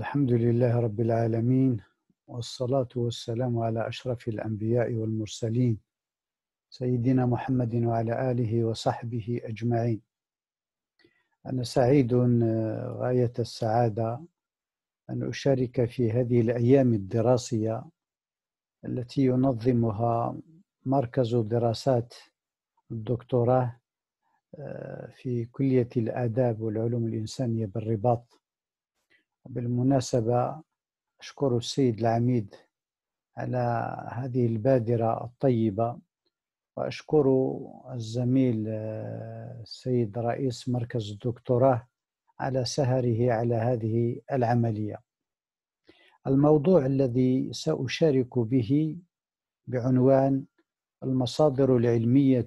الحمد لله رب العالمين والصلاة والسلام على أشرف الأنبياء والمرسلين سيدنا محمد وعلى آله وصحبه أجمعين أنا سعيد آه، غاية السعادة أن أشارك في هذه الأيام الدراسية التي ينظمها مركز دراسات الدكتوراه آه، في كلية الآداب والعلوم الإنسانية بالرباط بالمناسبة أشكر السيد العميد على هذه البادرة الطيبة وأشكر الزميل آه، السيد رئيس مركز الدكتوراه على سهره على هذه العملية الموضوع الذي سأشارك به بعنوان المصادر العلمية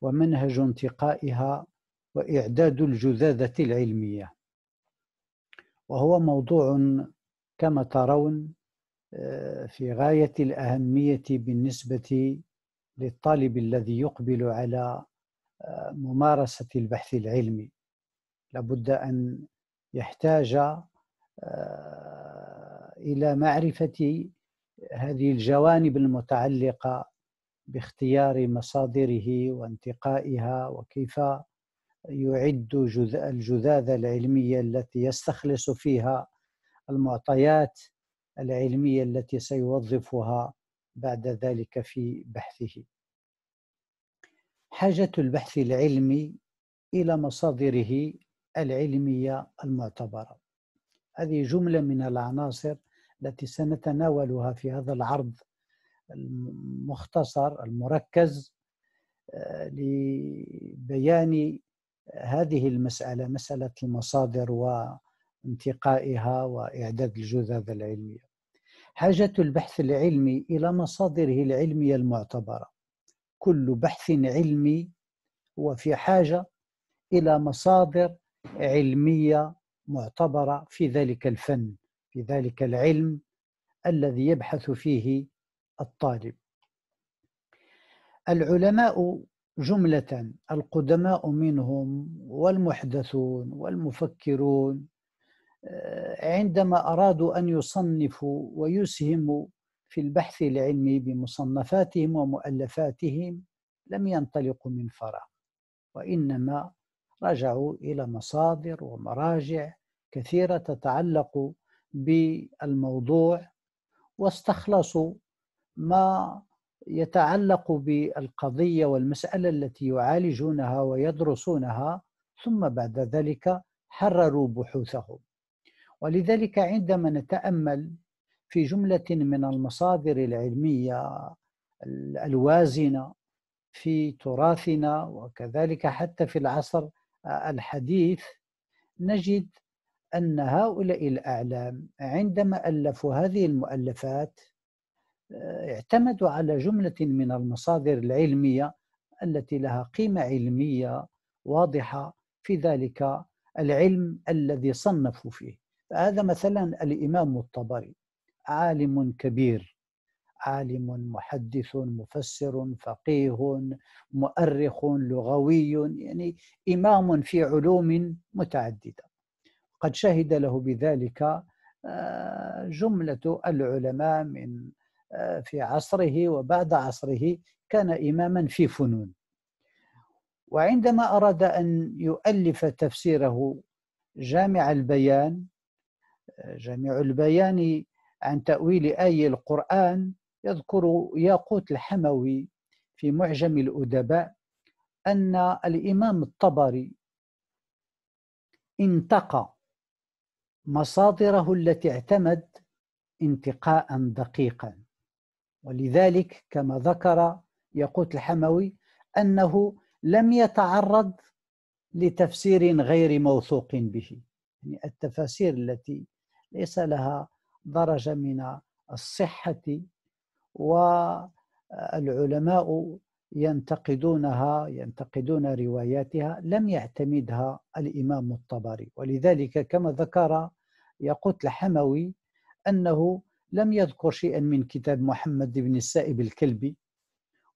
ومنهج انتقائها وإعداد الجذاذة العلمية وهو موضوع كما ترون آه، في غاية الأهمية بالنسبة للطالب الذي يقبل على آه، ممارسة البحث العلمي لابد أن يحتاج آه، إلى معرفة هذه الجوانب المتعلقة باختيار مصادره وانتقائها وكيف يعد الجذاذ العلمية التي يستخلص فيها المعطيات العلمية التي سيوظفها بعد ذلك في بحثه حاجة البحث العلمي إلى مصادره العلمية المعتبرة هذه جملة من العناصر التي سنتناولها في هذا العرض المختصر المركز آه، لبيان هذه المسألة مسألة المصادر وانتقائها وإعداد الجذاذ العلمية حاجة البحث العلمي إلى مصادره العلمية المعتبرة كل بحث علمي هو في حاجة إلى مصادر علمية معتبرة في ذلك الفن في ذلك العلم الذي يبحث فيه الطالب العلماء جملة القدماء منهم والمحدثون والمفكرون آه، عندما أرادوا أن يصنفوا ويسهموا في البحث العلمي بمصنفاتهم ومؤلفاتهم لم ينطلقوا من فراغ وإنما رجعوا إلى مصادر ومراجع كثيرة تتعلق بالموضوع واستخلصوا ما يتعلق بالقضيه والمساله التي يعالجونها ويدرسونها ثم بعد ذلك حرروا بحوثهم ولذلك عندما نتامل في جمله من المصادر العلميه الوازنه في تراثنا وكذلك حتى في العصر الحديث نجد ان هؤلاء الاعلام عندما الفوا هذه المؤلفات اعتمدوا على جملة من المصادر العلمية التي لها قيمة علمية واضحة في ذلك العلم الذي صنفوا فيه هذا مثلا الإمام الطبري عالم كبير عالم محدث مفسر فقيه مؤرخ لغوي يعني إمام في علوم متعددة قد شهد له بذلك آه، جملة العلماء من آه، في عصره وبعد عصره كان إماما في فنون وعندما أراد أن يؤلف تفسيره جامع البيان آه، جامع البيان عن تأويل آي القرآن يذكر ياقوت الحموي في معجم الأدباء أن الإمام الطبري انتقى مصادره التي اعتمد انتقاء دقيقا ولذلك كما ذكر يقوت الحموي أنه لم يتعرض لتفسير غير موثوق به يعني التفاسير التي ليس لها درجة من الصحة والعلماء ينتقدونها ينتقدون رواياتها لم يعتمدها الإمام الطبري ولذلك كما ذكر يقول الحموي أنه لم يذكر شيئا من كتاب محمد بن السائب الكلبي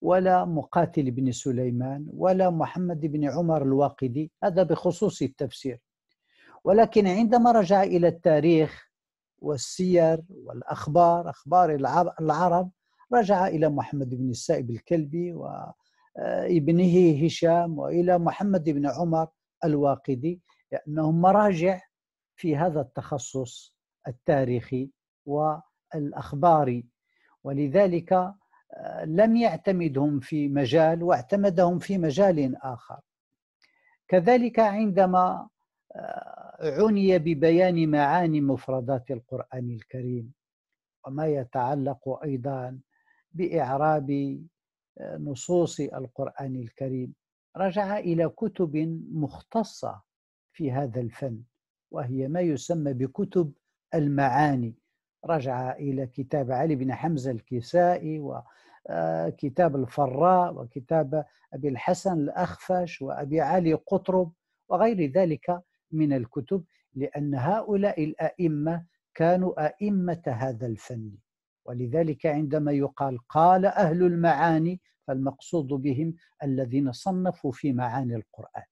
ولا مقاتل بن سليمان ولا محمد بن عمر الواقدي هذا بخصوص التفسير ولكن عندما رجع إلى التاريخ والسير والأخبار أخبار العرب رجع إلى محمد بن السائب الكلبي وابنه هشام وإلى محمد بن عمر الواقدي لأنهم مراجع في هذا التخصص التاريخي و الأخباري ولذلك آه، لم يعتمدهم في مجال واعتمدهم في مجال آخر كذلك عندما آه، عني ببيان معاني مفردات القرآن الكريم وما يتعلق أيضا بإعراب آه، نصوص القرآن الكريم رجع إلى كتب مختصة في هذا الفن وهي ما يسمى بكتب المعاني رجع إلى كتاب علي بن حمزة الكسائي وكتاب آه، الفراء وكتاب أبي الحسن الأخفش وأبي علي قطرب وغير ذلك من الكتب لأن هؤلاء الأئمة كانوا أئمة هذا الفن ولذلك عندما يقال قال أهل المعاني فالمقصود بهم الذين صنفوا في معاني القرآن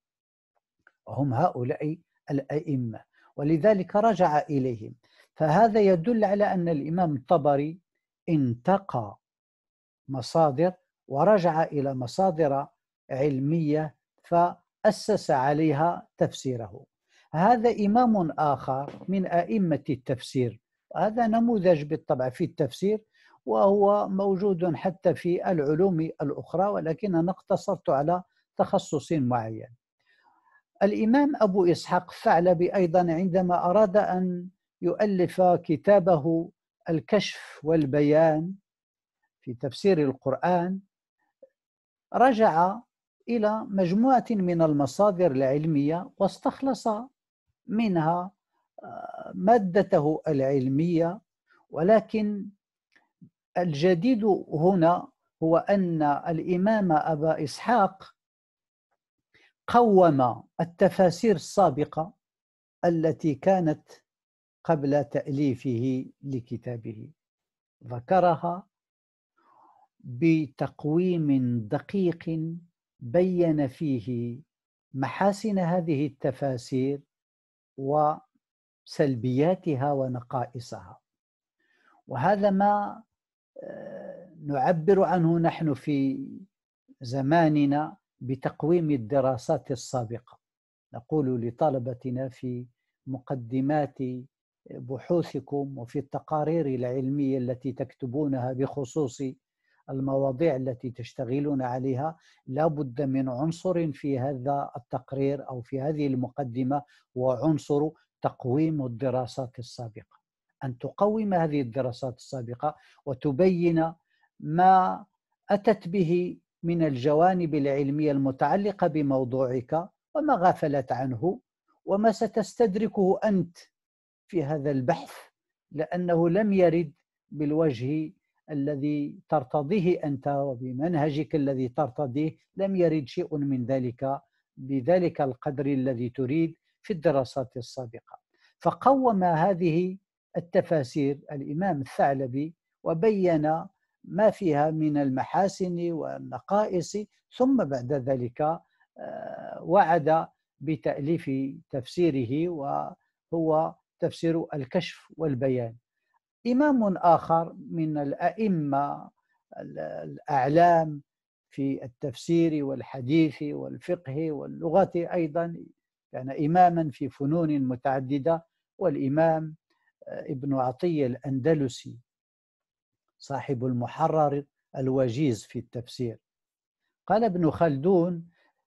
وهم هؤلاء الأئمة ولذلك رجع إليهم فهذا يدل على أن الإمام الطبري انتقى مصادر ورجع إلى مصادر علمية فأسس عليها تفسيره هذا إمام آخر من أئمة التفسير هذا نموذج بالطبع في التفسير وهو موجود حتى في العلوم الأخرى ولكن أنا اقتصرت على تخصص معين الإمام أبو إسحاق الثعلبي أيضا عندما أراد أن يؤلف كتابه الكشف والبيان في تفسير القرآن رجع إلى مجموعة من المصادر العلمية واستخلص منها آه، مادته العلمية ولكن الجديد هنا هو أن الإمام أبا إسحاق قوم التفاسير السابقة التي كانت قبل تأليفه لكتابه ذكرها بتقويم دقيق بين فيه محاسن هذه التفاسير وسلبياتها ونقائصها وهذا ما آه، نعبر عنه نحن في زماننا بتقويم الدراسات السابقه نقول لطلبتنا في مقدمات بحوثكم وفي التقارير العلميه التي تكتبونها بخصوص المواضيع التي تشتغلون عليها لا بد من عنصر في هذا التقرير او في هذه المقدمه وعنصر تقويم الدراسات السابقه ان تقوم هذه الدراسات السابقه وتبين ما اتت به من الجوانب العلميه المتعلقه بموضوعك وما غفلت عنه وما ستستدركه انت في هذا البحث لانه لم يرد بالوجه الذي ترتضيه انت وبمنهجك الذي ترتضيه لم يرد شيء من ذلك بذلك القدر الذي تريد في الدراسات السابقه فقوم هذه التفاسير الامام الثعلبي وبين ما فيها من المحاسن والنقائص ثم بعد ذلك آه، وعد بتاليف تفسيره وهو تفسير الكشف والبيان إمام آخر من الأئمة الأعلام في التفسير والحديث والفقه واللغة أيضا كان يعني إماما في فنون متعددة والإمام آه، ابن عطية الأندلسي صاحب المحرر الوجيز في التفسير قال ابن خلدون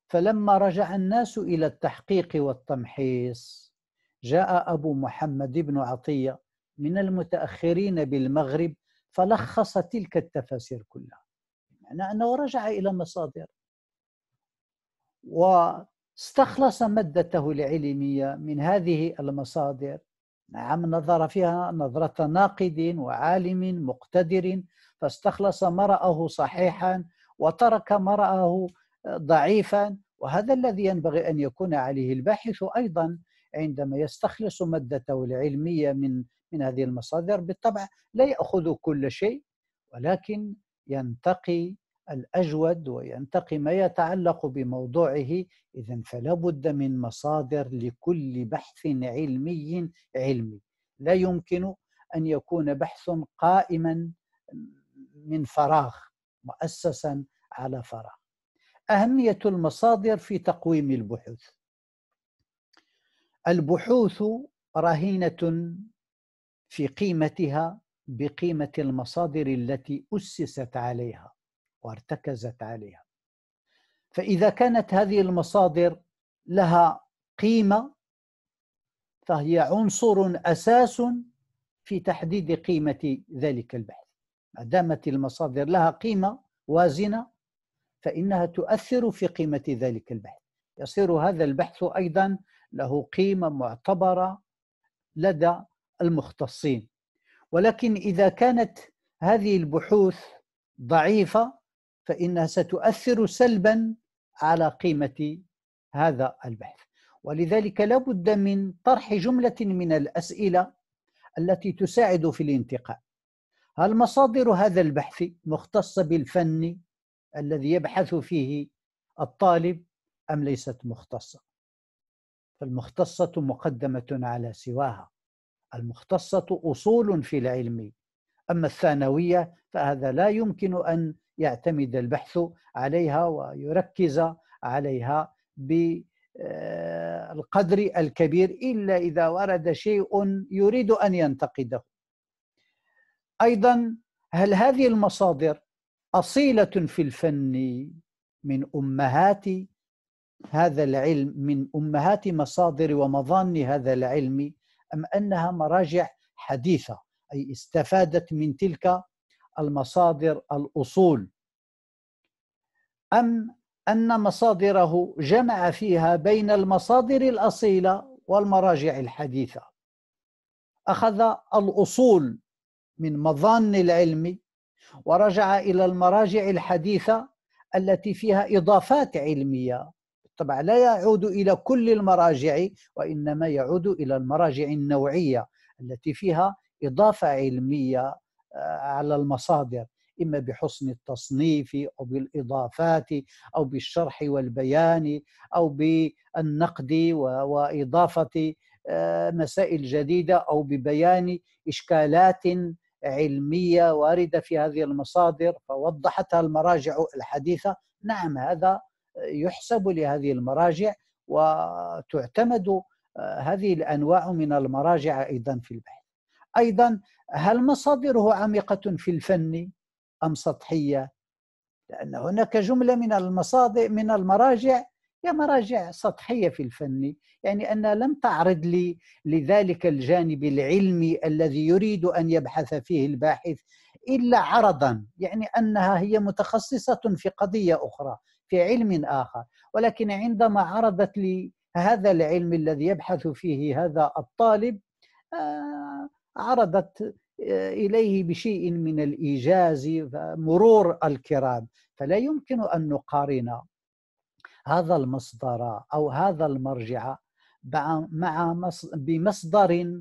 فلما رجع الناس إلى التحقيق والتمحيص جاء أبو محمد بن عطية من المتأخرين بالمغرب فلخص تلك التفاسير كلها معنى أنه رجع إلى مصادر واستخلص مادته العلمية من هذه المصادر نعم نظر فيها نظرة ناقد وعالم مقتدر فاستخلص ما رأه صحيحا وترك ما رأه ضعيفا وهذا الذي ينبغي أن يكون عليه الباحث أيضا عندما يستخلص مادته العلمية من من هذه المصادر بالطبع لا يأخذ كل شيء ولكن ينتقي الأجود وينتقي ما يتعلق بموضوعه إذا فلا بد من مصادر لكل بحث علمي علمي لا يمكن أن يكون بحث قائما من فراغ مؤسسا على فراغ أهمية المصادر في تقويم البحوث البحوث رهينه في قيمتها بقيمه المصادر التي اسست عليها وارتكزت عليها فاذا كانت هذه المصادر لها قيمه فهي عنصر اساس في تحديد قيمه ذلك البحث ما دامت المصادر لها قيمه وازنه فانها تؤثر في قيمه ذلك البحث يصير هذا البحث ايضا له قيمه معتبره لدى المختصين ولكن اذا كانت هذه البحوث ضعيفه فانها ستؤثر سلبا على قيمه هذا البحث ولذلك لابد من طرح جمله من الاسئله التي تساعد في الانتقاء هل مصادر هذا البحث مختصه بالفن الذي يبحث فيه الطالب ام ليست مختصه فالمختصة مقدمة على سواها المختصة أصول في العلم أما الثانوية فهذا لا يمكن أن يعتمد البحث عليها ويركز عليها بالقدر آه، الكبير إلا إذا ورد شيء يريد أن ينتقده أيضا هل هذه المصادر أصيلة في الفن من أمهات هذا العلم من امهات مصادر ومظان هذا العلم ام انها مراجع حديثه اي استفادت من تلك المصادر الاصول ام ان مصادره جمع فيها بين المصادر الاصيله والمراجع الحديثه اخذ الاصول من مظان العلم ورجع الى المراجع الحديثه التي فيها اضافات علميه طبعا لا يعود إلى كل المراجع وإنما يعود إلى المراجع النوعية التي فيها إضافة علمية آه، على المصادر إما بحسن التصنيف أو بالإضافات أو بالشرح والبيان أو بالنقد وإضافة آه، مسائل جديدة أو ببيان إشكالات علمية واردة في هذه المصادر فوضحتها المراجع الحديثة نعم هذا يحسب لهذه المراجع وتعتمد آه، هذه الانواع من المراجع ايضا في البحث ايضا هل مصادره عميقه في الفن ام سطحيه لان هناك جمله من المصادر من المراجع هي مراجع سطحيه في الفن يعني انها لم تعرض لي لذلك الجانب العلمي الذي يريد ان يبحث فيه الباحث الا عرضا يعني انها هي متخصصه في قضيه اخرى في علم آخر ولكن عندما عرضت لي هذا العلم الذي يبحث فيه هذا الطالب آه، عرضت آه، إليه بشيء من الإيجاز مرور الكرام فلا يمكن أن نقارن هذا المصدر أو هذا المرجع مع بمصدر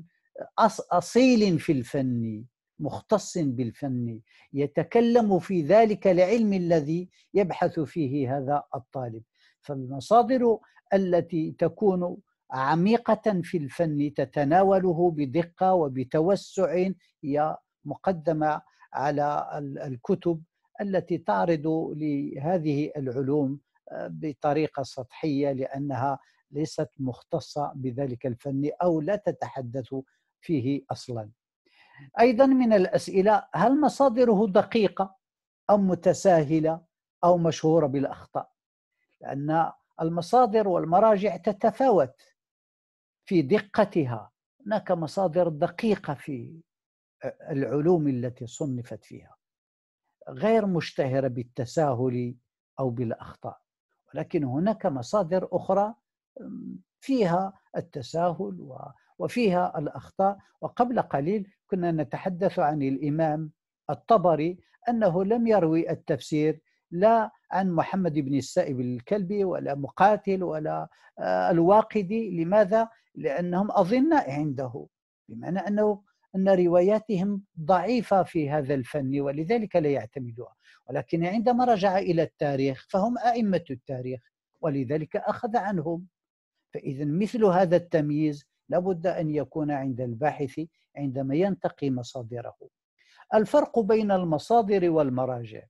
أصيل في الفن مختص بالفن يتكلم في ذلك العلم الذي يبحث فيه هذا الطالب فالمصادر التي تكون عميقة في الفن تتناوله بدقة وبتوسع هي مقدمة على الكتب التي تعرض لهذه العلوم آه، بطريقة سطحية لأنها ليست مختصة بذلك الفن أو لا تتحدث فيه أصلاً ايضا من الاسئله هل مصادره دقيقه ام متساهله او مشهوره بالاخطاء لان المصادر والمراجع تتفاوت في دقتها هناك مصادر دقيقه في العلوم التي صنفت فيها غير مشتهره بالتساهل او بالاخطاء ولكن هناك مصادر اخرى فيها التساهل وفيها الاخطاء وقبل قليل كنا نتحدث عن الامام الطبري انه لم يروي التفسير لا عن محمد بن السائب الكلبي ولا مقاتل ولا آه، الواقدي لماذا؟ لأنهم أظناء عنده بمعنى أنه أن رواياتهم ضعيفة في هذا الفن ولذلك لا يعتمدوها ولكن عندما رجع إلى التاريخ فهم أئمة التاريخ ولذلك أخذ عنهم فإذا مثل هذا التمييز لابد ان يكون عند الباحث عندما ينتقي مصادره الفرق بين المصادر والمراجع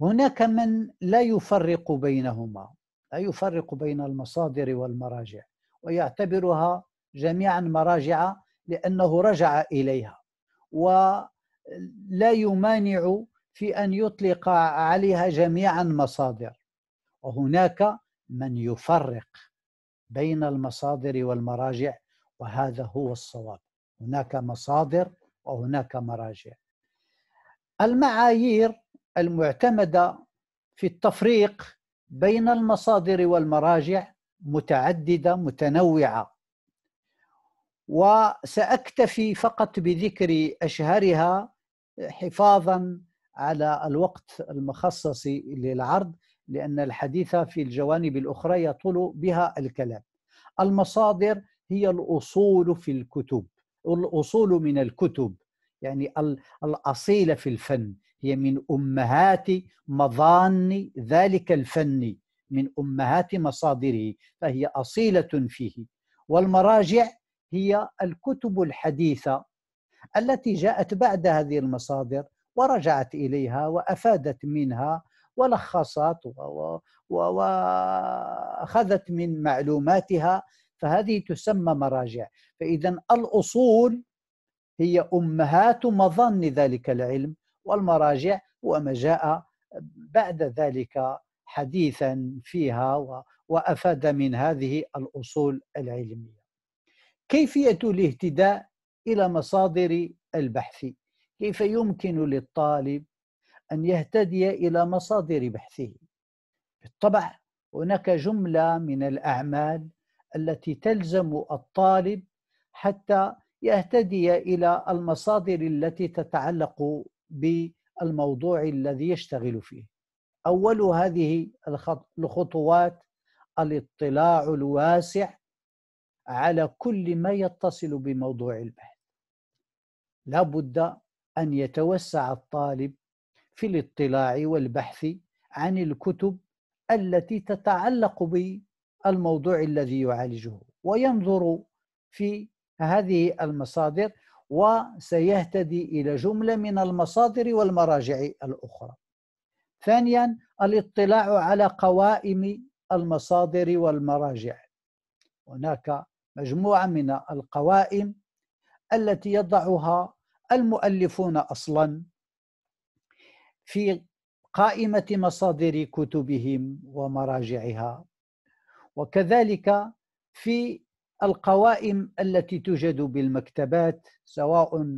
هناك من لا يفرق بينهما لا يفرق بين المصادر والمراجع ويعتبرها جميعا مراجع لانه رجع اليها ولا يمانع في ان يطلق عليها جميعا مصادر وهناك من يفرق بين المصادر والمراجع وهذا هو الصواب هناك مصادر وهناك مراجع المعايير المعتمده في التفريق بين المصادر والمراجع متعدده متنوعه وساكتفي فقط بذكر اشهرها حفاظا على الوقت المخصص للعرض لأن الحديث في الجوانب الأخرى يطول بها الكلام المصادر هي الأصول في الكتب الأصول من الكتب يعني الأصيلة في الفن هي من أمهات مظان ذلك الفن من أمهات مصادره فهي أصيلة فيه والمراجع هي الكتب الحديثة التي جاءت بعد هذه المصادر ورجعت إليها وأفادت منها ولخصت واخذت من معلوماتها فهذه تسمى مراجع فاذا الاصول هي امهات مظن ذلك العلم والمراجع هو ما جاء بعد ذلك حديثا فيها وافاد من هذه الاصول العلميه كيفيه الاهتداء الى مصادر البحث كيف يمكن للطالب أن يهتدي إلى مصادر بحثه بالطبع هناك جملة من الأعمال التي تلزم الطالب حتى يهتدي إلى المصادر التي تتعلق بالموضوع الذي يشتغل فيه أول هذه الخطوات الاطلاع الواسع على كل ما يتصل بموضوع البحث لا بد أن يتوسع الطالب في الاطلاع والبحث عن الكتب التي تتعلق بالموضوع الذي يعالجه وينظر في هذه المصادر وسيهتدي الى جمله من المصادر والمراجع الاخرى. ثانيا الاطلاع على قوائم المصادر والمراجع. هناك مجموعه من القوائم التي يضعها المؤلفون اصلا في قائمة مصادر كتبهم ومراجعها وكذلك في القوائم التي توجد بالمكتبات سواء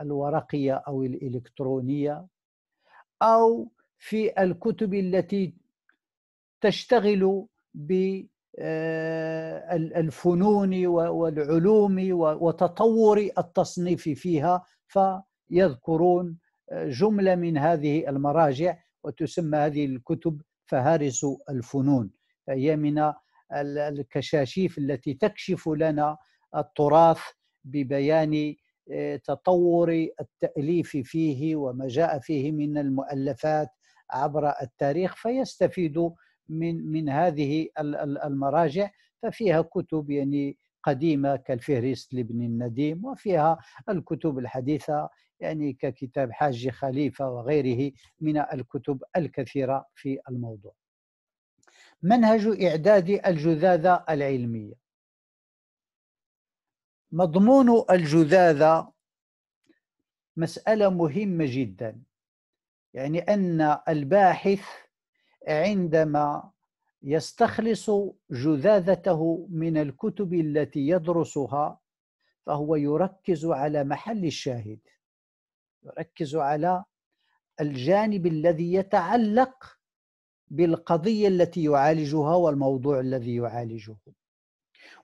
الورقية أو الإلكترونية أو في الكتب التي تشتغل بالفنون آه، والعلوم وتطور التصنيف فيها فيذكرون جمله من هذه المراجع وتسمى هذه الكتب فهارس الفنون فهي من الكشاشيف التي تكشف لنا التراث ببيان آه، تطور التاليف فيه وما جاء فيه من المؤلفات عبر التاريخ فيستفيد من من هذه المراجع ففيها كتب يعني قديمه كالفهرست لابن النديم وفيها الكتب الحديثه يعني ككتاب حاج خليفة وغيره من الكتب الكثيرة في الموضوع منهج إعداد الجذاذة العلمية مضمون الجذاذة مسألة مهمة جدا يعني أن الباحث عندما يستخلص جذاذته من الكتب التي يدرسها فهو يركز على محل الشاهد يركز على الجانب الذي يتعلق بالقضيه التي يعالجها والموضوع الذي يعالجه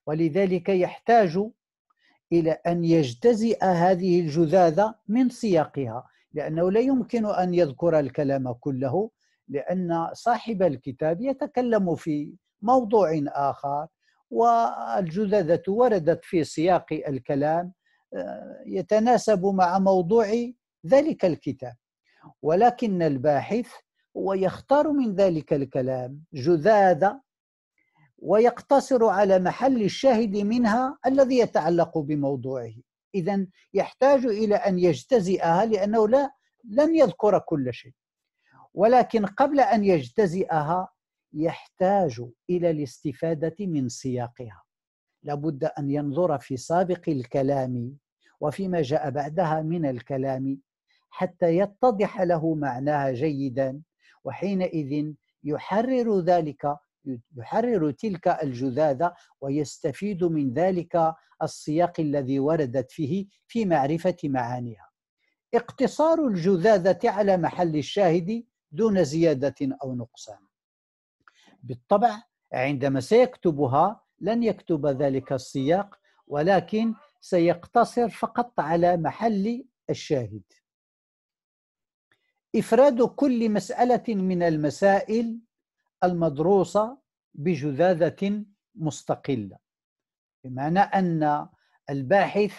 ولذلك يحتاج الى ان يجتزئ هذه الجذاذه من سياقها لانه لا يمكن ان يذكر الكلام كله لان صاحب الكتاب يتكلم في موضوع اخر والجذاذه وردت في سياق الكلام آه، يتناسب مع موضوع ذلك الكتاب ولكن الباحث هو يختار من ذلك الكلام جذاذ ويقتصر على محل الشاهد منها الذي يتعلق بموضوعه إذا يحتاج إلى أن يجتزئها لأنه لا لن يذكر كل شيء ولكن قبل أن يجتزئها يحتاج إلى الاستفادة من سياقها لابد أن ينظر في سابق الكلام وفيما جاء بعدها من الكلام حتى يتضح له معناها جيدا وحينئذ يحرر ذلك يحرر تلك الجذاذة ويستفيد من ذلك السياق الذي وردت فيه في معرفة معانيها اقتصار الجذاذة على محل الشاهد دون زيادة أو نقصان بالطبع عندما سيكتبها لن يكتب ذلك السياق ولكن سيقتصر فقط على محل الشاهد إفراد كل مسألة من المسائل المدروسة بجذاذة مستقلة بمعنى أن الباحث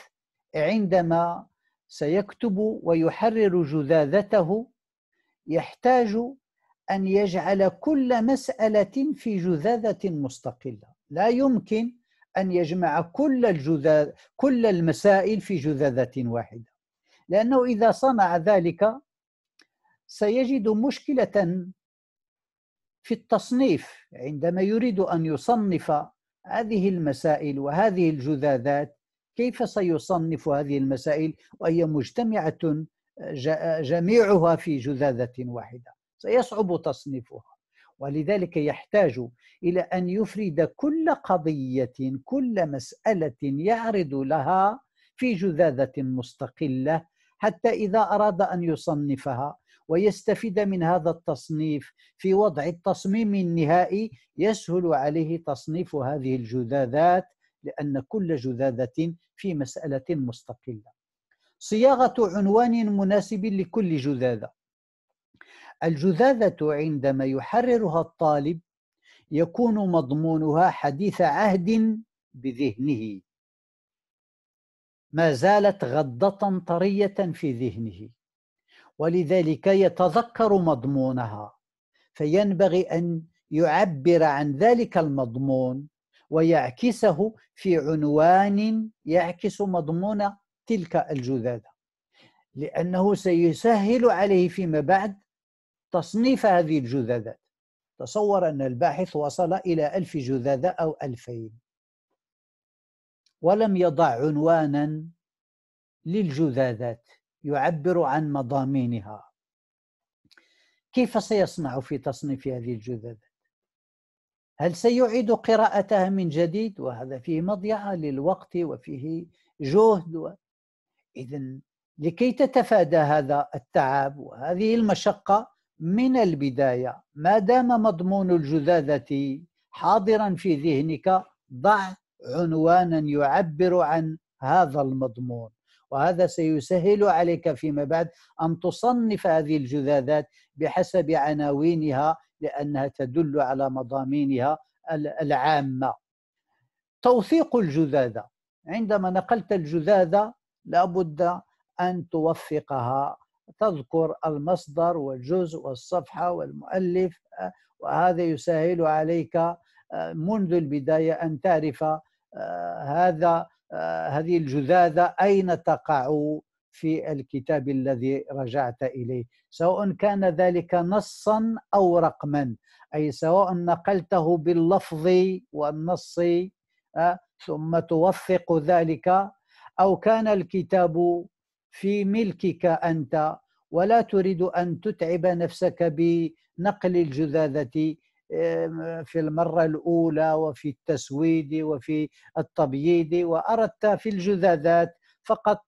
عندما سيكتب ويحرر جذاذته يحتاج أن يجعل كل مسألة في جذاذة مستقلة لا يمكن أن يجمع كل, الجذاذ كل المسائل في جذاذة واحدة لأنه إذا صنع ذلك سيجد مشكله في التصنيف عندما يريد ان يصنف هذه المسائل وهذه الجذاذات كيف سيصنف هذه المسائل وهي مجتمعه جميعها في جذاذه واحده سيصعب تصنيفها ولذلك يحتاج الى ان يفرد كل قضيه كل مساله يعرض لها في جذاذه مستقله حتى اذا اراد ان يصنفها ويستفيد من هذا التصنيف في وضع التصميم النهائي يسهل عليه تصنيف هذه الجذاذات لأن كل جذاذة في مسألة مستقلة صياغة عنوان مناسب لكل جذاذة الجذاذة عندما يحررها الطالب يكون مضمونها حديث عهد بذهنه ما زالت غضة طرية في ذهنه ولذلك يتذكر مضمونها فينبغي ان يعبر عن ذلك المضمون ويعكسه في عنوان يعكس مضمون تلك الجذاذه لانه سيسهل عليه فيما بعد تصنيف هذه الجذاذات تصور ان الباحث وصل الى الف جذاذه او الفين ولم يضع عنوانا للجذاذات يعبر عن مضامينها كيف سيصنع في تصنيف هذه الجذذات هل سيعيد قراءتها من جديد وهذا فيه مضيعه للوقت وفيه جهد و... اذا لكي تتفادى هذا التعب وهذه المشقه من البدايه ما دام مضمون الجذاذه حاضرا في ذهنك ضع عنوانا يعبر عن هذا المضمون وهذا سيسهل عليك فيما بعد أن تصنف هذه الجذاذات بحسب عناوينها لأنها تدل على مضامينها العامة توثيق الجذاذة عندما نقلت الجذاذة لابد أن توثقها تذكر المصدر والجزء والصفحة والمؤلف وهذا يسهل عليك آه، منذ البداية أن تعرف آه، هذا آه، هذه الجذاذة أين تقع في الكتاب الذي رجعت إليه سواء كان ذلك نصا أو رقما أي سواء نقلته باللفظ والنص آه، ثم توثق ذلك أو كان الكتاب في ملكك أنت ولا تريد أن تتعب نفسك بنقل الجذاذة في المرة الأولى وفي التسويد وفي التبييض وأردت في الجذاذات فقط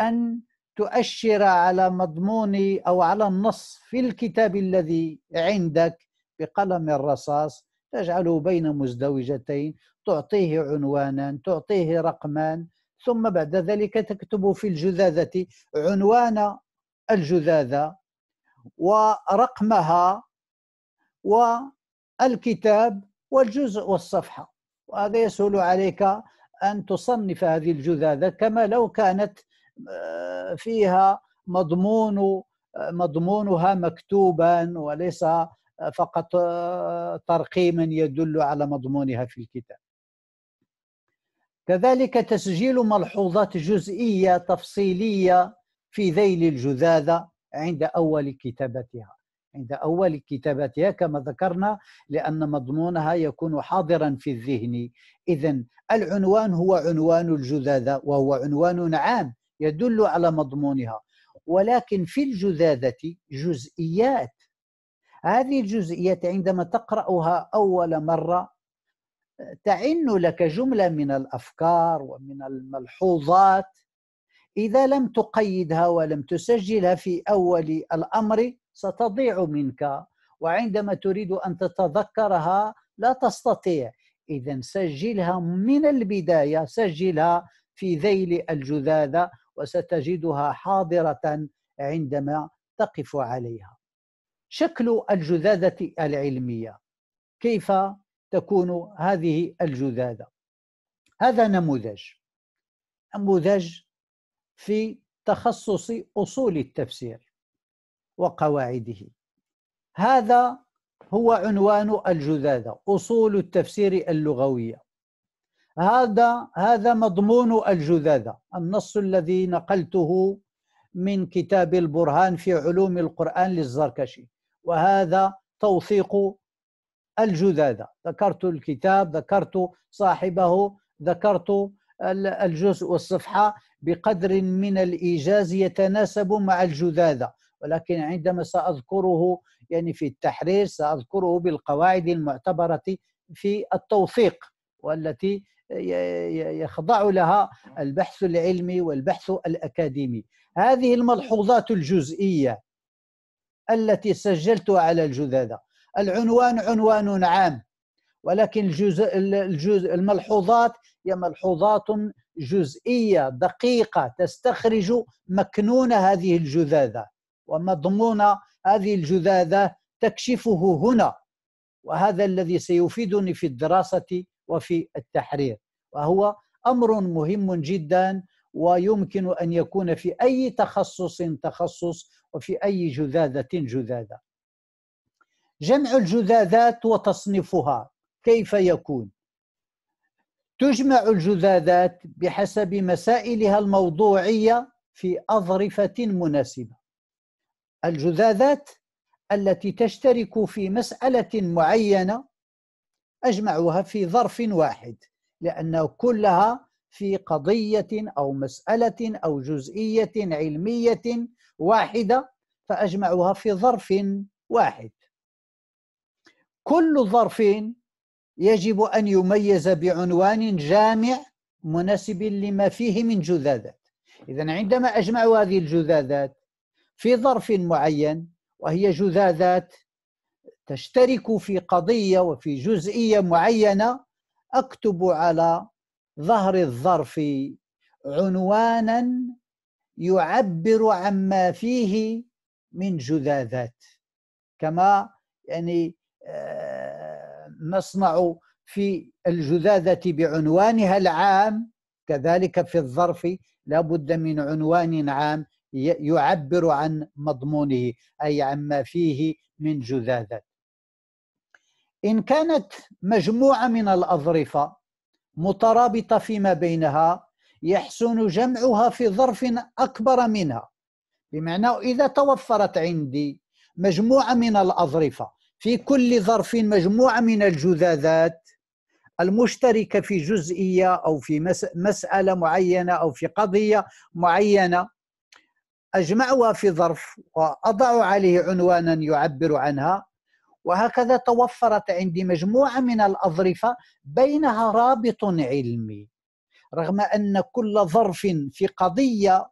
أن تؤشر على مضمون أو على النص في الكتاب الذي عندك بقلم الرصاص تجعله بين مزدوجتين تعطيه عنوانا تعطيه رقمان ثم بعد ذلك تكتب في الجذاذة عنوان الجذاذة ورقمها و الكتاب والجزء والصفحة وهذا يسهل عليك أن تصنف هذه الجذاذة كما لو كانت آه، فيها مضمون آه، مضمونها مكتوبا وليس آه، فقط ترقيما يدل على مضمونها في الكتاب كذلك تسجيل ملحوظات جزئيه تفصيليه في ذيل الجذاذه عند اول كتابتها عند أول كتابتها كما ذكرنا لأن مضمونها يكون حاضرا في الذهن إذا العنوان هو عنوان الجذاذة وهو عنوان عام يدل على مضمونها ولكن في الجذاذة جزئيات هذه الجزئيات عندما تقرأها أول مرة تعن لك جملة من الأفكار ومن الملحوظات إذا لم تقيدها ولم تسجلها في أول الأمر ستضيع منك وعندما تريد ان تتذكرها لا تستطيع اذا سجلها من البدايه سجلها في ذيل الجذاذه وستجدها حاضره عندما تقف عليها شكل الجذاذه العلميه كيف تكون هذه الجذاذه هذا نموذج نموذج في تخصص اصول التفسير وقواعده هذا هو عنوان الجذاذة أصول التفسير اللغوية هذا هذا مضمون الجذاذة النص الذي نقلته من كتاب البرهان في علوم القرآن للزركشي وهذا توثيق الجذاذة ذكرت الكتاب ذكرت صاحبه ذكرت الجزء والصفحة بقدر من الإيجاز يتناسب مع الجذاذة ولكن عندما ساذكره يعني في التحرير ساذكره بالقواعد المعتبره في التوثيق والتي يخضع لها البحث العلمي والبحث الاكاديمي هذه الملحوظات الجزئيه التي سجلتها على الجذاذه العنوان عنوان عام ولكن الجزء الجزء الملحوظات هي ملحوظات جزئيه دقيقه تستخرج مكنون هذه الجذاذه ومضمون هذه الجذاذة تكشفه هنا وهذا الذي سيفيدني في الدراسة وفي التحرير وهو أمر مهم جدا ويمكن أن يكون في أي تخصص تخصص وفي أي جذاذة جذاذة جمع الجذاذات وتصنيفها كيف يكون تجمع الجذاذات بحسب مسائلها الموضوعيه في اظرفه مناسبه الجذاذات التي تشترك في مسألة معينة أجمعها في ظرف واحد لأن كلها في قضية أو مسألة أو جزئية علمية واحدة فأجمعها في ظرف واحد كل ظرف يجب أن يميز بعنوان جامع مناسب لما فيه من جذاذات إذا عندما أجمع هذه الجذاذات في ظرف معين وهي جذاذات تشترك في قضيه وفي جزئيه معينه اكتب على ظهر الظرف عنوانا يعبر عما فيه من جذاذات كما يعني نصنع آه، في الجذاذة بعنوانها العام كذلك في الظرف لا بد من عنوان عام يعبر عن مضمونه أي عما فيه من جذاذة إن كانت مجموعة من الأظرفة مترابطة فيما بينها يحسن جمعها في ظرف أكبر منها بمعنى إذا توفرت عندي مجموعة من الأظرفة في كل ظرف مجموعة من الجذاذات المشتركة في جزئية أو في مسألة معينة أو في قضية معينة أجمعها في ظرف وأضع عليه عنوانا يعبر عنها وهكذا توفرت عندي مجموعة من الأظرفة بينها رابط علمي رغم أن كل ظرف في قضية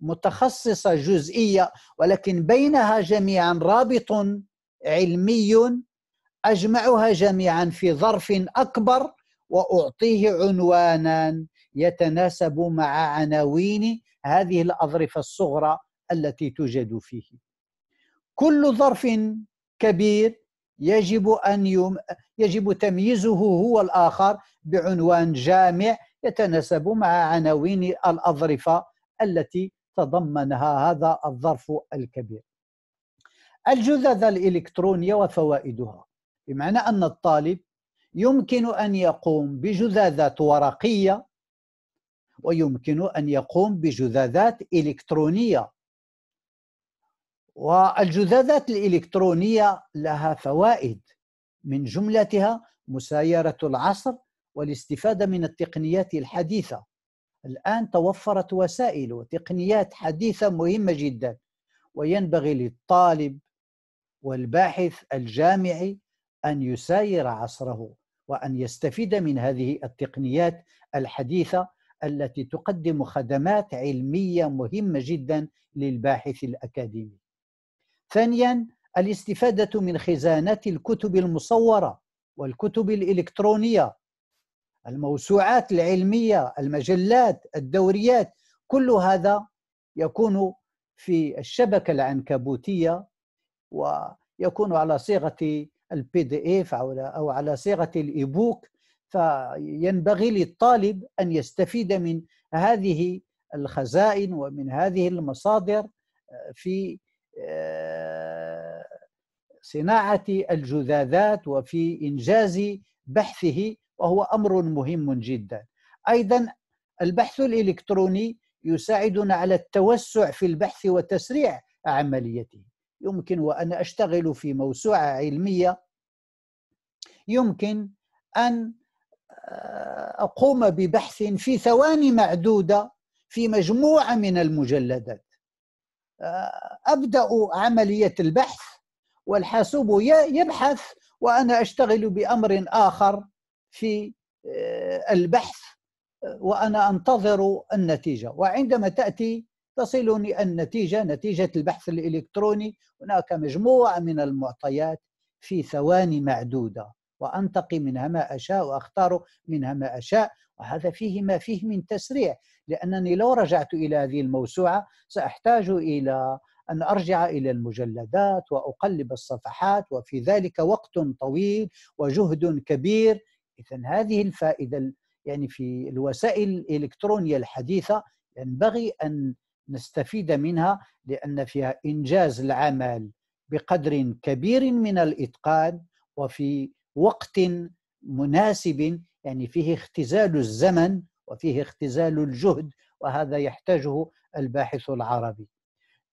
متخصصة جزئية ولكن بينها جميعا رابط علمي أجمعها جميعا في ظرف أكبر وأعطيه عنوانا يتناسب مع عناوين هذه الأظرفة الصغرى التي توجد فيه كل ظرف كبير يجب أن يم... يجب تمييزه هو الآخر بعنوان جامع يتناسب مع عناوين الأظرفة التي تضمنها هذا الظرف الكبير الجذذ الإلكترونية وفوائدها بمعنى أن الطالب يمكن أن يقوم بجذاذات ورقية ويمكن أن يقوم بجذاذات إلكترونية والجذاذات الإلكترونية لها فوائد من جملتها مسايرة العصر والاستفادة من التقنيات الحديثة الآن توفرت وسائل وتقنيات حديثة مهمة جدا وينبغي للطالب والباحث الجامعي أن يساير عصره وأن يستفيد من هذه التقنيات الحديثة التي تقدم خدمات علميه مهمه جدا للباحث الاكاديمي. ثانيا الاستفاده من خزانات الكتب المصوره والكتب الالكترونيه الموسوعات العلميه المجلات الدوريات كل هذا يكون في الشبكه العنكبوتيه ويكون على صيغه البي دي اف او على صيغه الايبوك فينبغي للطالب ان يستفيد من هذه الخزائن ومن هذه المصادر آه، في آه، صناعه الجذاذات وفي انجاز بحثه وهو امر مهم جدا ايضا البحث الالكتروني يساعدنا على التوسع في البحث وتسريع عمليته يمكن وان اشتغل في موسوعه علميه يمكن ان أقوم ببحث في ثواني معدودة في مجموعة من المجلدات أبدأ عملية البحث والحاسوب يبحث وأنا أشتغل بأمر آخر في آه، البحث وأنا أنتظر النتيجة وعندما تأتي تصلني النتيجة نتيجة البحث الإلكتروني هناك مجموعة من المعطيات في ثواني معدودة وأنتقي منها ما أشاء وأختار منها ما أشاء وهذا فيه ما فيه من تسريع لأنني لو رجعت إلى هذه الموسوعة سأحتاج إلى أن أرجع إلى المجلدات وأقلب الصفحات وفي ذلك وقت طويل وجهد كبير إذا هذه الفائدة يعني في الوسائل الإلكترونية الحديثة ينبغي أن نستفيد منها لأن فيها إنجاز العمل بقدر كبير من الإتقان وفي وقت مناسب يعني فيه اختزال الزمن وفيه اختزال الجهد وهذا يحتاجه الباحث العربي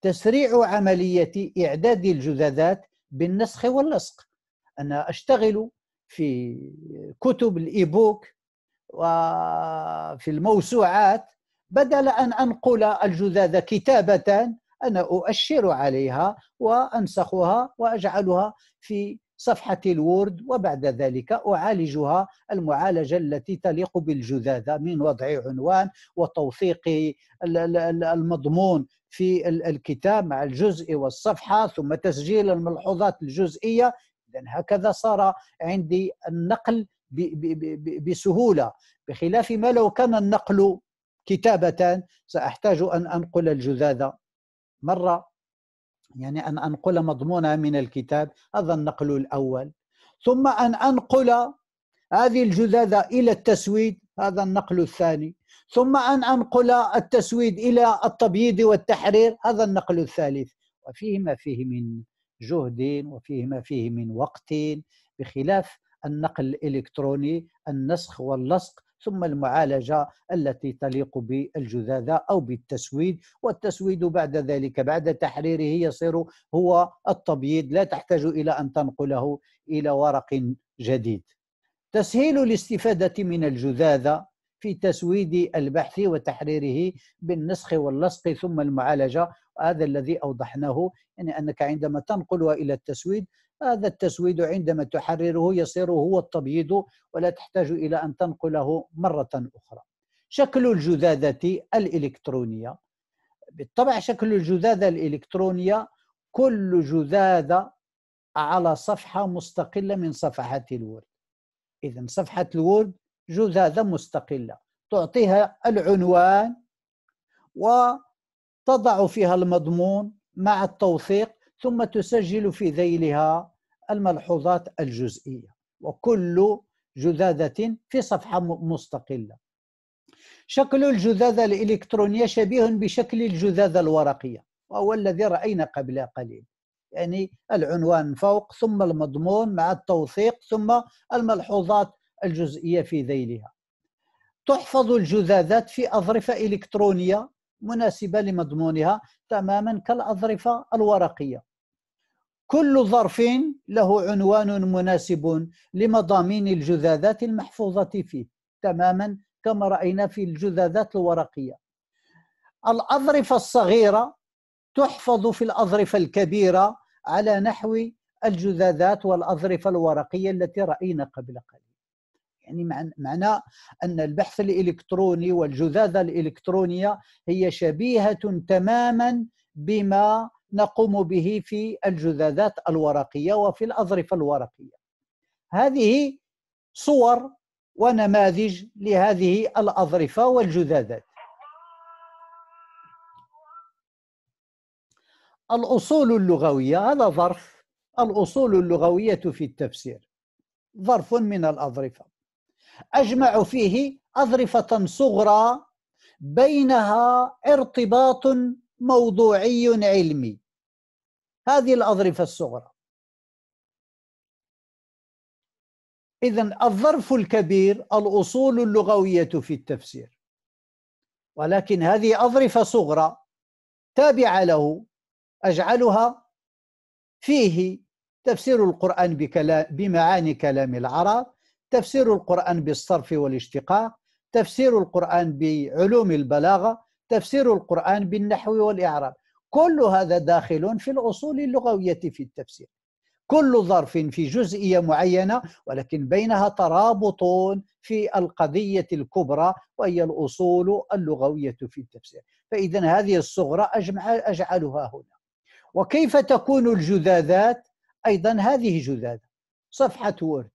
تسريع عملية إعداد الجذاذات بالنسخ واللصق أنا أشتغل في كتب الإيبوك وفي الموسوعات بدل أن أنقل الجذاذ كتابة أنا أؤشر عليها وأنسخها وأجعلها في صفحة الوورد وبعد ذلك أعالجها المعالجة التي تليق بالجذاذة من وضع عنوان وتوثيق المضمون في الكتاب مع الجزء والصفحة ثم تسجيل الملحوظات الجزئية إذا هكذا صار عندي النقل بسهولة بخلاف ما لو كان النقل كتابة سأحتاج أن أنقل الجذاذة مرة يعني أن أنقل مضمونها من الكتاب هذا النقل الأول ثم أن أنقل هذه الجذاذة إلى التسويد هذا النقل الثاني ثم أن أنقل التسويد إلى التبييض والتحرير هذا النقل الثالث وفيه ما فيه من جهد وفيه ما فيه من وقت بخلاف النقل الإلكتروني النسخ واللصق ثم المعالجه التي تليق بالجذاذه او بالتسويد والتسويد بعد ذلك بعد تحريره يصير هو التبييض لا تحتاج الى ان تنقله الى ورق جديد تسهيل الاستفاده من الجذاذه في تسويد البحث وتحريره بالنسخ واللصق ثم المعالجه هذا الذي اوضحناه يعني انك عندما تنقلها الى التسويد هذا التسويد عندما تحرره يصير هو التبييض ولا تحتاج إلى أن تنقله مرة أخرى شكل الجذاذة الإلكترونية بالطبع شكل الجذاذة الإلكترونية كل جذاذة على صفحة مستقلة من صفحات الوورد إذا صفحة الوورد جذاذة مستقلة تعطيها العنوان وتضع فيها المضمون مع التوثيق ثم تسجل في ذيلها الملحوظات الجزئيه وكل جذاذه في صفحه مستقله شكل الجذاذه الالكترونيه شبيه بشكل الجذاذه الورقيه وهو الذي راينا قبل قليل يعني العنوان فوق ثم المضمون مع التوثيق ثم الملحوظات الجزئيه في ذيلها تحفظ الجذاذات في اظرفه الكترونيه مناسبه لمضمونها تماما كالاظرفه الورقيه كل ظرف له عنوان مناسب لمضامين الجذاذات المحفوظة فيه تماما كما رأينا في الجذاذات الورقية الأظرفة الصغيرة تحفظ في الأظرفة الكبيرة على نحو الجذاذات والأظرفة الورقية التي رأينا قبل قليل يعني معنى أن البحث الإلكتروني والجذاذة الإلكترونية هي شبيهة تماما بما نقوم به في الجذاذات الورقيه وفي الاظرفه الورقيه هذه صور ونماذج لهذه الاظرفه والجذاذات الاصول اللغويه هذا ظرف الاصول اللغويه في التفسير ظرف من الاظرفه اجمع فيه اظرفه صغرى بينها ارتباط موضوعي علمي هذه الأظرفة الصغرى إذا الظرف الكبير الأصول اللغوية في التفسير ولكن هذه أظرفة صغرى تابعة له أجعلها فيه تفسير القرآن بكلام بمعاني كلام العرب تفسير القرآن بالصرف والاشتقاق تفسير القرآن بعلوم البلاغة تفسير القرآن بالنحو والإعراب كل هذا داخل في الأصول اللغوية في التفسير كل ظرف في جزئية معينة ولكن بينها ترابط في القضية الكبرى وهي الأصول اللغوية في التفسير فإذا هذه الصغرى أجعلها هنا وكيف تكون الجذاذات أيضا هذه جذاذة صفحة ورد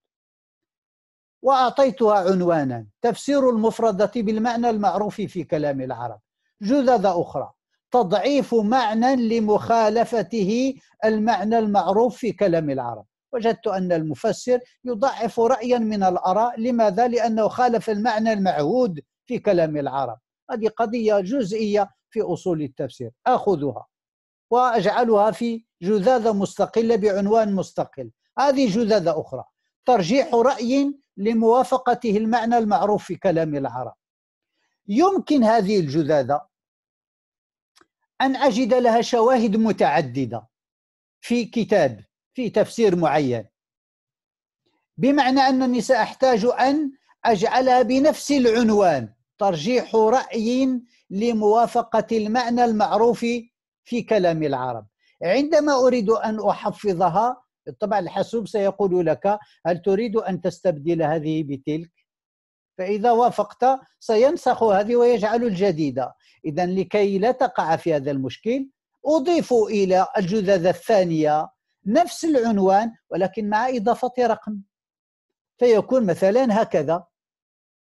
وأعطيتها عنوانا تفسير المفردة بالمعنى المعروف في كلام العرب جذذ أخرى تضعيف معنى لمخالفته المعنى المعروف في كلام العرب وجدت أن المفسر يضعف رأيا من الآراء لماذا؟ لأنه خالف المعنى المعهود في كلام العرب هذه قضية جزئية في أصول التفسير أخذها وأجعلها في جذاذة مستقلة بعنوان مستقل هذه جذاذة أخرى ترجيح رأي لموافقته المعنى المعروف في كلام العرب يمكن هذه الجذاذة أن أجد لها شواهد متعددة في كتاب في تفسير معين بمعنى أنني سأحتاج أن أجعلها بنفس العنوان ترجيح رأي لموافقة المعنى المعروف في كلام العرب عندما أريد أن أحفظها بالطبع الحاسوب سيقول لك هل تريد أن تستبدل هذه بتلك فإذا وافقت سينسخ هذه ويجعل الجديدة إذا لكي لا تقع في هذا المشكل أضيف إلى الجذاذة الثانية نفس العنوان ولكن مع إضافة رقم فيكون مثلا هكذا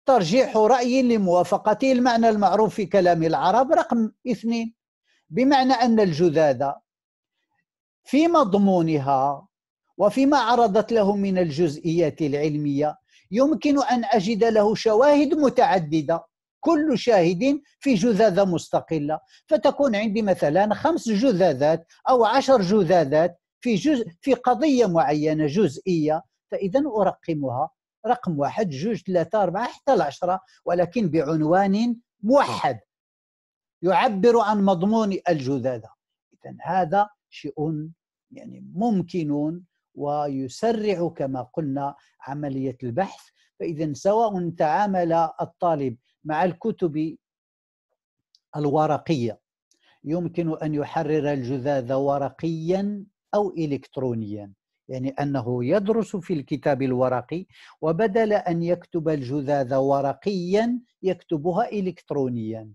ترجيح رأي لموافقته المعنى المعروف في كلام العرب رقم اثنين بمعنى أن الجذاذة في مضمونها وفيما عرضت له من الجزئيات العلمية يمكن أن أجد له شواهد متعددة كل شاهد في جذاذة مستقلة فتكون عندي مثلا خمس جذاذات أو عشر جذاذات في, جز... في قضية معينة جزئية فإذا أرقمها رقم واحد جوج ثلاثة أربعة حتى العشرة ولكن بعنوان موحد يعبر عن مضمون الجذاذة إذا هذا شيء يعني ممكن ويسرع كما قلنا عملية البحث فإذا سواء تعامل الطالب مع الكتب الورقية يمكن أن يحرر الجذاذ ورقيا أو إلكترونيا يعني أنه يدرس في الكتاب الورقي وبدل أن يكتب الجذاذ ورقيا يكتبها إلكترونيا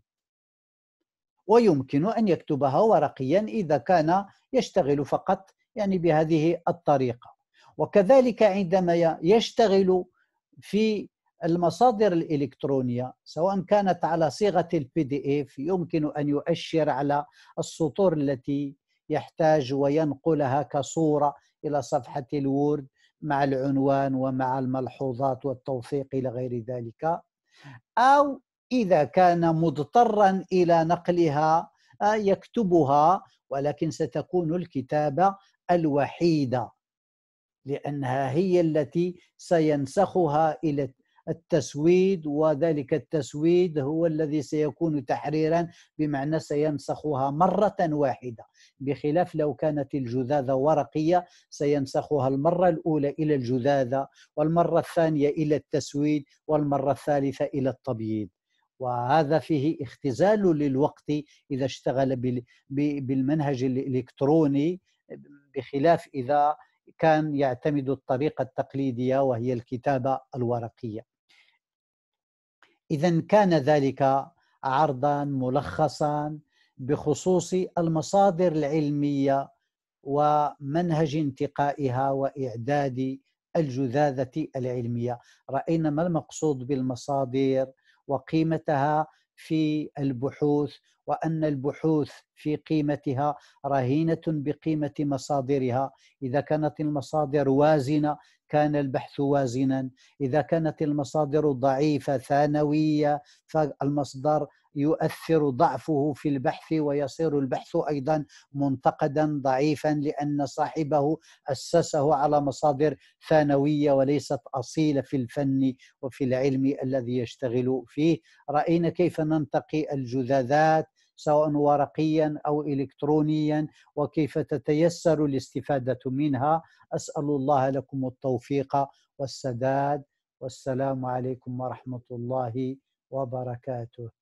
ويمكن أن يكتبها ورقيا إذا كان يشتغل فقط يعني بهذه الطريقة وكذلك عندما يشتغل في المصادر الإلكترونية سواء كانت على صيغة البي دي اف يمكن أن يؤشر على السطور التي يحتاج وينقلها كصورة إلى صفحة الوورد مع العنوان ومع الملحوظات والتوثيق إلى غير ذلك أو إذا كان مضطرا إلى نقلها آه، يكتبها ولكن ستكون الكتابة الوحيده لانها هي التي سينسخها الى التسويد وذلك التسويد هو الذي سيكون تحريرا بمعنى سينسخها مرة واحدة بخلاف لو كانت الجذاذة ورقية سينسخها المرة الأولى إلى الجذاذة والمرة الثانية إلى التسويد والمرة الثالثة إلى التبييض وهذا فيه اختزال للوقت إذا اشتغل بالمنهج الإلكتروني بخلاف إذا كان يعتمد الطريقة التقليدية وهي الكتابة الورقية إذا كان ذلك عرضا ملخصا بخصوص المصادر العلمية ومنهج انتقائها وإعداد الجذاذة العلمية رأينا ما المقصود بالمصادر وقيمتها في البحوث وان البحوث في قيمتها رهينه بقيمه مصادرها اذا كانت المصادر وازنه كان البحث وازنا اذا كانت المصادر ضعيفه ثانويه فالمصدر يؤثر ضعفه في البحث ويصير البحث ايضا منتقدا ضعيفا لان صاحبه اسسه على مصادر ثانويه وليست اصيله في الفن وفي العلم الذي يشتغل فيه راينا كيف ننتقي الجذاذات سواء ورقيا او الكترونيا وكيف تتيسر الاستفاده منها اسال الله لكم التوفيق والسداد والسلام عليكم ورحمه الله وبركاته